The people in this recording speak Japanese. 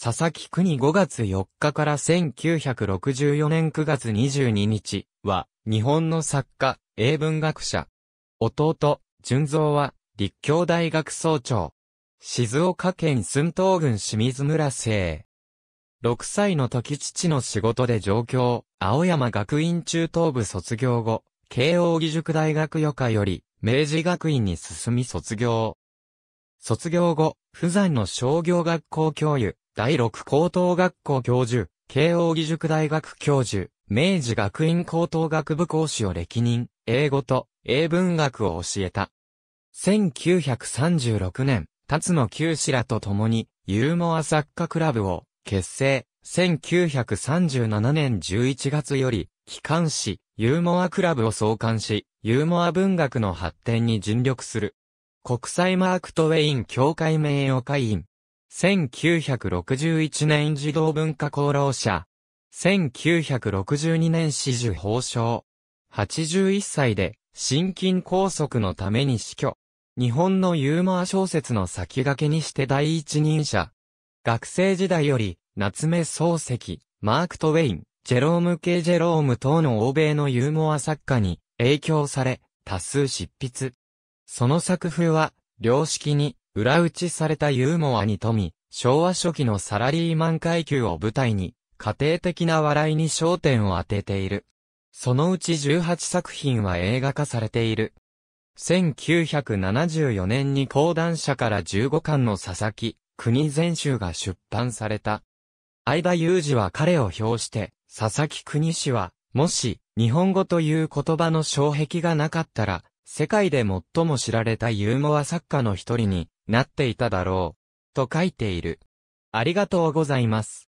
佐々木国5月4日から1964年9月22日は、日本の作家、英文学者。弟、純蔵は、立教大学総長。静岡県寸東郡清水村生。6歳の時父の仕事で上京、青山学院中等部卒業後、慶応義塾大学余科より、明治学院に進み卒業。卒業後、富山の商業学校教諭、第六高等学校教授、慶応義塾大学教授、明治学院高等学部講師を歴任、英語と英文学を教えた。1936年、辰野九志らと共に、ユーモア作家クラブを結成。1937年11月より、機関誌、ユーモアクラブを創刊し、ユーモア文学の発展に尽力する。国際マークトウェイン協会名誉会員、1961年児童文化功労者。1962年始終法章。81歳で、心筋梗塞のために死去。日本のユーモア小説の先駆けにして第一人者。学生時代より、夏目漱石、マーク・トウェイン、ジェローム・ケイ・ジェローム等の欧米のユーモア作家に影響され、多数執筆。その作風は、良識に、裏打ちされたユーモアに富み、昭和初期のサラリーマン階級を舞台に、家庭的な笑いに焦点を当てている。そのうち18作品は映画化されている。1974年に講談社から15巻の佐々木、国全集が出版された。相田裕二は彼を表して、佐々木国氏は、もし、日本語という言葉の障壁がなかったら、世界で最も知られたユーモア作家の一人になっていただろう。と書いている。ありがとうございます。